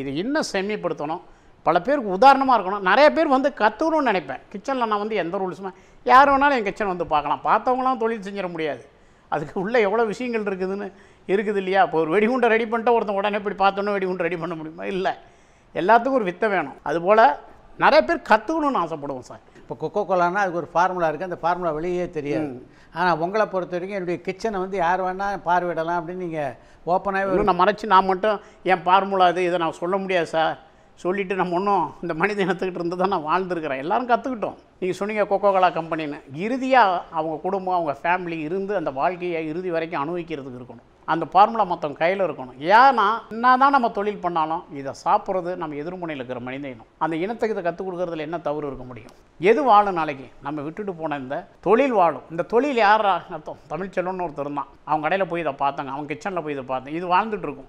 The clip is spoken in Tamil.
இது இன்னும் செம்மிப்படுத்தணும் பல பேருக்கு உதாரணமாக இருக்கணும் நிறைய பேர் வந்து கற்றுக்கணும்னு நினைப்பேன் கிச்சனில் நான் வந்து எந்த ரூல்ஸுமே யார் வேணாலும் என் கிச்சன் வந்து பார்க்கலாம் பார்த்தவங்களாம் தொழில் செஞ்சிட முடியாது அதுக்கு உள்ளே எவ்வளோ விஷயங்கள் இருக்குதுன்னு இருக்குது இல்லையா இப்போ ஒரு வெடிகுண்டை ரெடி பண்ணிட்டு ஒருத்தன் உடனே இப்படி பார்த்தோன்னே வெடிகுண்டை ரெடி பண்ண முடியுமா இல்லை எல்லாத்துக்கும் ஒரு வித்தை வேணும் அதுபோல் நிறைய பேர் கற்றுக்கணும்னு ஆசைப்படுவோம் சார் இப்போ கொக்கோ கோலானா அதுக்கு ஒரு ஃபார்முலா இருக்குது அந்த ஃபார்முலா வெளியே தெரியாது ஆனால் உங்களை பொறுத்த வரைக்கும் என்னுடைய கிச்சனை வந்து யார் வேணால் பார்வையிடலாம் அப்படின்னு நீங்கள் ஓப்பனாகவே நான் மறைச்சி நான் மட்டும் என் ஃபார்முலா இது இதை நான் சொல்ல முடியாது சார் சொல்லிவிட்டு நம்ம ஒன்றும் இந்த மனித இனத்துக்கிட்டு இருந்து தான் நான் வாழ்ந்துருக்கிறேன் எல்லோரும் கற்றுக்கிட்டோம் நீங்கள் சொன்னீங்க கொக்கோ கோலா கம்பெனின்னு இறுதியாக அவங்க குடும்பம் அவங்க ஃபேமிலி இருந்து அந்த வாழ்க்கையை இறுதி வரைக்கும் அனுபவிக்கிறதுக்கு இருக்கணும் அந்த ஃபார்முலா மொத்தம் கையில் இருக்கணும் ஏன்னா என்ன தான் நம்ம தொழில் பண்ணாலும் இதை சாப்பிட்றது நம்ம எதிர்மனையில் இருக்கிற மனித இனம் அந்த இனத்துக்கு இதை கற்றுக் கொடுக்குறதுல என்ன தவறு இருக்க முடியும் எது வாழும் நாளைக்கு நம்ம விட்டுட்டு போன இந்த தொழில் வாழும் இந்த தொழில் யார் அர்த்தம் தமிழ்ச்செல்வன் ஒருத்தர் தான் அவங்க கடையில் போய் இதை பார்த்தாங்க அவங்க கிச்சனில் போய் இதை பார்த்தேன் இது வாழ்ந்துட்டு இருக்கும்